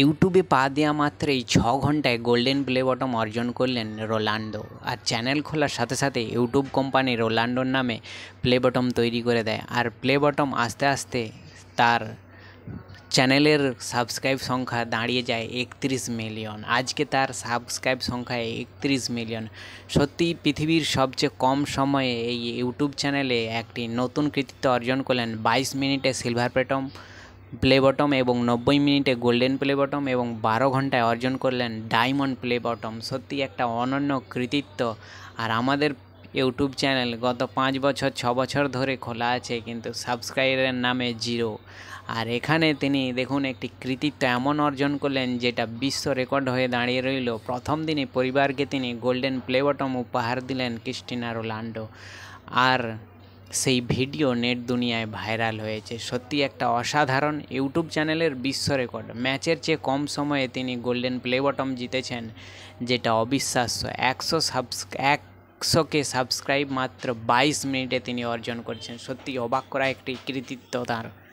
ইউটিউবে পা দেওয়া মাত্রই ছ ঘন্টায় গোল্ডেন প্লে বটম অর্জন করলেন রোলান্ডো আর চ্যানেল খোলার সাথে সাথে ইউটিউব কোম্পানি রোলান্ডোর নামে প্লে বটম তৈরি করে দেয় আর প্লে বটম আস্তে আস্তে তার চ্যানেলের সাবস্ক্রাইব সংখ্যা দাঁড়িয়ে যায় একত্রিশ মিলিয়ন আজকে তার সাবস্ক্রাইব সংখ্যা একত্রিশ মিলিয়ন সত্যি পৃথিবীর সবচেয়ে কম সময়ে এই ইউটিউব চ্যানেলে একটি নতুন কৃতিত্ব অর্জন করলেন বাইশ মিনিটে সিলভার প্লেটম প্লে বটম এবং নব্বই মিনিটে গোল্ডেন প্লে বটম এবং বারো ঘন্টায় অর্জন করলেন ডায়মন্ড প্লে বটম সত্যি একটা অনন্য কৃতিত্ব আর আমাদের ইউটিউব চ্যানেল গত পাঁচ বছর ছ বছর ধরে খোলা আছে কিন্তু সাবস্ক্রাইবারের নামে জিরো আর এখানে তিনি দেখুন একটি কৃতিত্ব এমন অর্জন করলেন যেটা বিশ্ব রেকর্ড হয়ে দাঁড়িয়ে রইল প্রথম দিনে পরিবারকে তিনি গোল্ডেন প্লে বটম উপহার দিলেন ক্রিস্টিনা রোলান্ডো আর সেই ভিডিও নেট দুনিয়ায় ভাইরাল হয়েছে সত্যি একটা অসাধারণ ইউটিউব চ্যানেলের বিশ্ব রেকর্ড ম্যাচের চেয়ে কম সময়ে তিনি গোল্ডেন প্লে বটম জিতেছেন যেটা অবিশ্বাস্য একশো সাবস্ক একশোকে সাবস্ক্রাইব মাত্র বাইশ মিনিটে তিনি অর্জন করছেন সত্যি অবাক করা একটি কৃতিত্ব তার